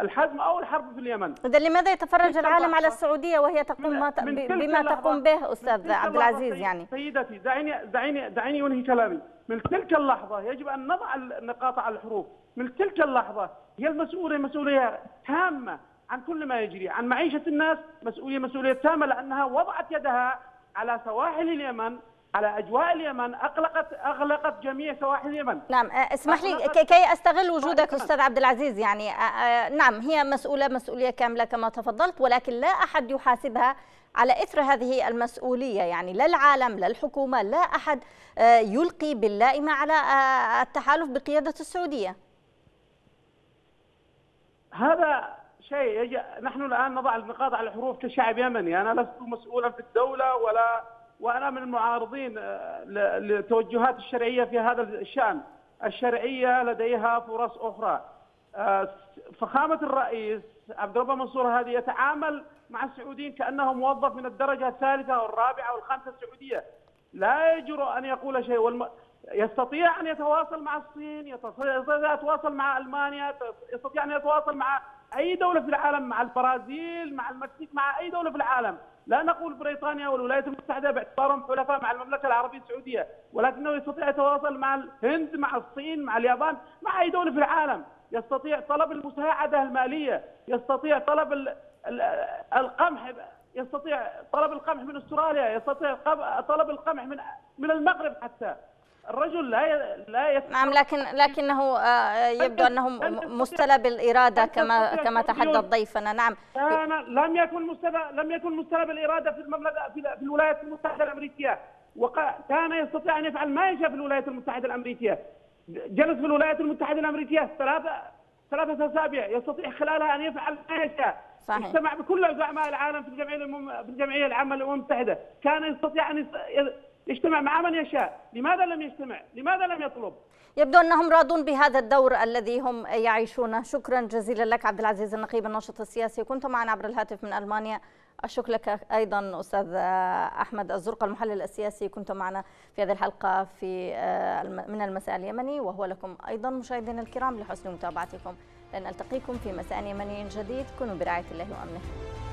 الحزم أو الحرب في اليمن إذا
لماذا يتفرج العالم على السعودية وهي تقوم ما بما تقوم به أستاذ عبد العزيز يعني
سيدتي دعيني دعيني دعيني أنهي كلامي من تلك اللحظة يجب أن نضع النقاط على الحروف من تلك اللحظة هي المسؤولية مسؤولية هامة عن كل ما يجري عن معيشة الناس مسؤولية مسؤولية تامة لأنها وضعت يدها على سواحل اليمن على اجواء اليمن
اغلقت اغلقت جميع سواحل اليمن نعم آه، اسمح لي كي استغل وجودك استاذ عبد العزيز يعني آه، آه، نعم هي مسؤوله مسؤوليه كامله كما تفضلت ولكن لا احد يحاسبها على اثر هذه المسؤوليه يعني لا العالم لا الحكومه لا احد يلقي باللائمه على التحالف بقياده السعوديه
هذا شيء يجي نحن الان نضع النقاط على الحروف كشعب يمني انا لست مسؤولا في الدوله ولا وانا من المعارضين آه، للتوجهات الشرعيه في هذا الشان الشرعيه لديها فرص اخرى آه، فخامه الرئيس عبد الله منصور هذه يتعامل مع السعوديين كانه موظف من الدرجه الثالثه او الرابعه او الخامسه السعوديه لا يجرؤ ان يقول شيء والم... يستطيع ان يتواصل مع الصين يستطيع ان يتواصل مع المانيا يستطيع ان يتواصل مع اي دوله في العالم مع البرازيل مع المكسيك مع اي دوله في العالم لا نقول بريطانيا والولايات المتحده باعتبارهم حلفاء مع المملكه العربيه السعوديه ولكنه يستطيع يتواصل مع الهند مع الصين مع اليابان مع اي دوله في العالم يستطيع طلب المساعده الماليه يستطيع طلب القمح يستطيع طلب القمح من استراليا يستطيع طلب القمح من من المغرب حتى
الرجل لا لا نعم لكن لكنه آه، يبدو انه مستلى بالاراده كما كما تحدث ضيفنا نعم لم يكن مستلى
لم يكن مستلى بالاراده في المملكه في الولايات المتحده الامريكيه وكان يستطيع ان يفعل ما يشاء في الولايات المتحده الامريكيه جلس في الولايات المتحده الامريكيه ثلاثه ثلاثة أسابيع يستطيع خلالها أن يفعل ما يشاء صحيح. اجتمع بكل زعماء العالم في الجمعية في الجمعية العامة للأمم المتحدة كان يستطيع أن يجتمع مع من يشاء لماذا لم يجتمع لماذا لم يطلب
يبدو أنهم راضون بهذا الدور الذي هم يعيشونه شكرا جزيلا لك عبد العزيز النقيب الناشط السياسي كنت معنا عبر الهاتف من ألمانيا الشكر لك أيضا أستاذ أحمد الزرقة المحلل السياسي كنت معنا في هذه الحلقة في آه، من المساء اليمني وهو لكم أيضا مشاهدينا الكرام لحسن متابعتكم لنلتقيكم في مساء يمني جديد كونوا برعاية الله وأمنه